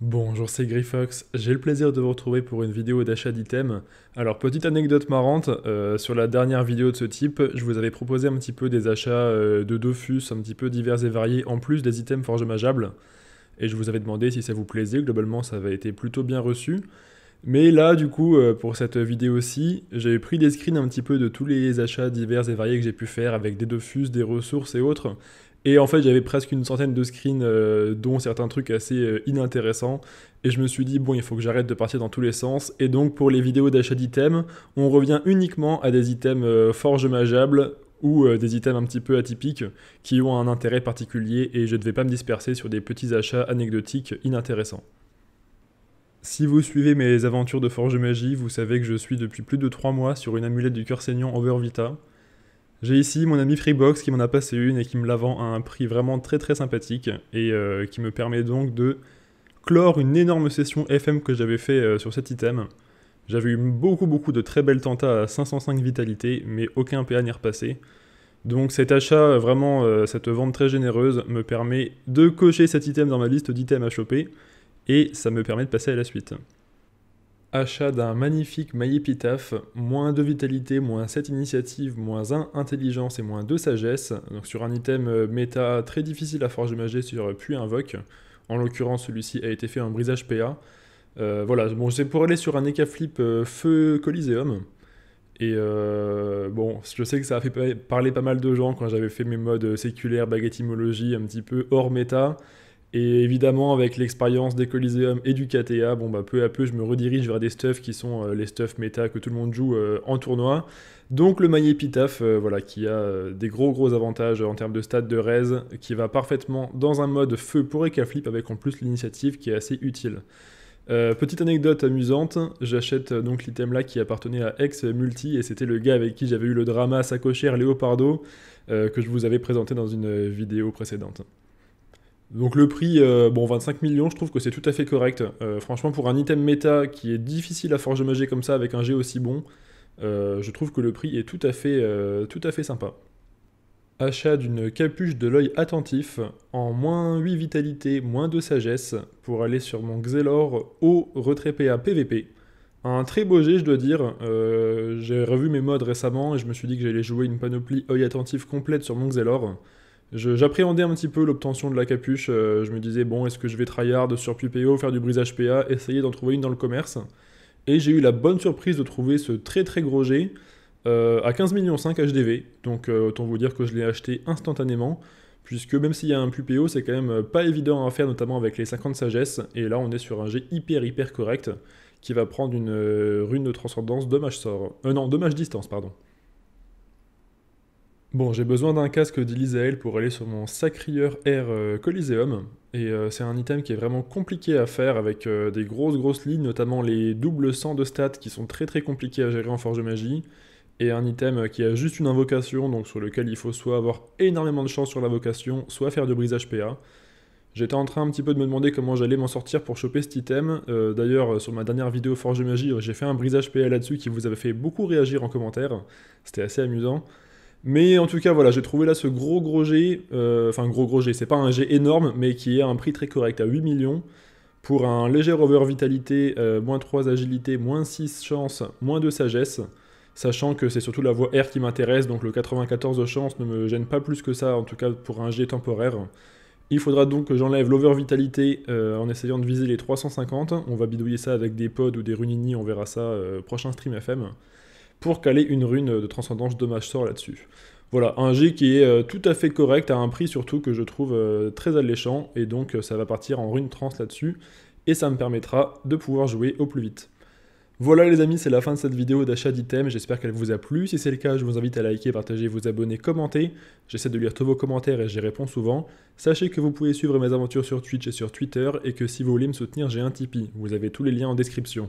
Bonjour, c'est Grifox. J'ai le plaisir de vous retrouver pour une vidéo d'achat d'items. Alors, petite anecdote marrante, euh, sur la dernière vidéo de ce type, je vous avais proposé un petit peu des achats euh, de Dofus, un petit peu divers et variés, en plus des items forgemageables. Et je vous avais demandé si ça vous plaisait. Globalement, ça avait été plutôt bien reçu. Mais là, du coup, euh, pour cette vidéo-ci, j'avais pris des screens un petit peu de tous les achats divers et variés que j'ai pu faire avec des Dofus, des ressources et autres. Et en fait, j'avais presque une centaine de screens, euh, dont certains trucs assez euh, inintéressants. Et je me suis dit, bon, il faut que j'arrête de partir dans tous les sens. Et donc, pour les vidéos d'achat d'items, on revient uniquement à des items euh, forge mageables ou des items un petit peu atypiques qui ont un intérêt particulier. Et je ne vais pas me disperser sur des petits achats anecdotiques inintéressants. Si vous suivez mes aventures de Forge Magie, vous savez que je suis depuis plus de 3 mois sur une amulette du cœur saignant Overvita. J'ai ici mon ami Freebox qui m'en a passé une et qui me la vend à un prix vraiment très très sympathique et euh, qui me permet donc de clore une énorme session FM que j'avais fait euh, sur cet item. J'avais eu beaucoup beaucoup de très belles tentas à 505 vitalité mais aucun PA n'y repassé. Donc cet achat, euh, vraiment cette vente très généreuse me permet de cocher cet item dans ma liste d'items à choper et ça me permet de passer à la suite. Achat d'un magnifique maillé moins 2 vitalité, moins 7 initiative, moins 1 intelligence et moins 2 sagesse, donc sur un item euh, méta très difficile à forger magé sur euh, puis invoque. En l'occurrence, celui-ci a été fait en brisage PA. Euh, voilà, bon, c'est pour aller sur un Ekaflip Feu Coliseum. Et bon, je sais que ça a fait parler pas mal de gens quand j'avais fait mes modes séculaires, baguettimologie, un petit peu hors méta. Et évidemment, avec l'expérience des Coliseums et du KTA, bon, bah, peu à peu, je me redirige vers des stuffs qui sont euh, les stuffs méta que tout le monde joue euh, en tournoi. Donc le maillet Pitaf, euh, voilà, qui a des gros gros avantages en termes de stade de res, qui va parfaitement dans un mode feu pour Ekaflip avec en plus l'initiative qui est assez utile. petite anecdote amusante, j'achète donc l'item là qui appartenait à Ex Multi et c'était le gars avec qui j'avais eu le drama sacochère Léopardo que je vous avais présenté dans une vidéo précédente. Donc le prix, euh, bon 25 millions, je trouve que c'est tout à fait correct. Euh, franchement, pour un item méta qui est difficile à forger magé comme ça avec un jet aussi bon, euh, je trouve que le prix est tout à fait, sympa. Achat d'une capuche de l'œil attentif en moins 8 vitalité, moins 2 sagesse pour aller sur mon Xelor au retrait PA PVP. Un très beau jet, je dois dire. J'ai revu mes modes récemment et je me suis dit que j'allais jouer une panoplie œil attentif complète sur mon Xelor. J'appréhendais un petit peu l'obtention de la capuche. Euh, je me disais, bon, est-ce que je vais tryhard sur pupeo, faire du brisage PA, essayer d'en trouver une dans le commerce Et j'ai eu la bonne surprise de trouver ce très très gros jet euh, à 15 millions 5 HDV. Donc euh, autant vous dire que je l'ai acheté instantanément, puisque même s'il y a un pupeo, c'est quand même pas évident à faire, notamment avec les 50 sagesse. Et là, on est sur un jet hyper hyper correct qui va prendre une rune de transcendance dommage sort. non, dommage distance, pardon. Bon, j'ai besoin d'un casque d'isael pour aller sur mon Sacrieur Air euh, Coliseum. Et euh, c'est un item qui est vraiment compliqué à faire avec euh, des grosses grosses lignes, notamment les doubles 100 de stats qui sont très très compliqués à gérer en Forge Magie. Et un item qui a juste une invocation, donc sur lequel il faut soit avoir énormément de chance sur l'invocation, soit faire du brisage PA. J'étais en train un petit peu de me demander comment j'allais m'en sortir pour choper cet item. D'ailleurs, sur ma dernière vidéo Forge Magie, j'ai fait un brisage PA là-dessus qui vous avait fait beaucoup réagir en commentaire. C'était assez amusant. Mais en tout cas, voilà, j'ai trouvé là ce gros gros G, euh, enfin gros gros G, c'est pas un G énorme, mais qui est à un prix très correct, à 8 millions, pour un léger over vitalité, euh, moins 3 agilité, moins 6 chance, moins 2 sagesse, sachant que c'est surtout la voie R qui m'intéresse, donc le 94 de chance ne me gêne pas plus que ça, en tout cas pour un G temporaire. Il faudra donc que j'enlève l'over vitalité euh, en essayant de viser les 350, on va bidouiller ça avec des pods ou des runini, on verra ça prochain stream FM pour caler une rune de transcendance dommage sort là-dessus. Voilà, un G qui est euh, tout à fait correct, à un prix surtout que je trouve euh, très alléchant, et donc euh, ça va partir en rune trans là-dessus, et ça me permettra de pouvoir jouer au plus vite. Voilà les amis, c'est la fin de cette vidéo d'achat d'items, j'espère qu'elle vous a plu, si c'est le cas je vous invite à liker, partager, vous abonner, commenter, j'essaie de lire tous vos commentaires et j'y réponds souvent. Sachez que vous pouvez suivre mes aventures sur Twitch et sur Twitter et que si vous voulez me soutenir j'ai un Tipeee, vous avez tous les liens en description.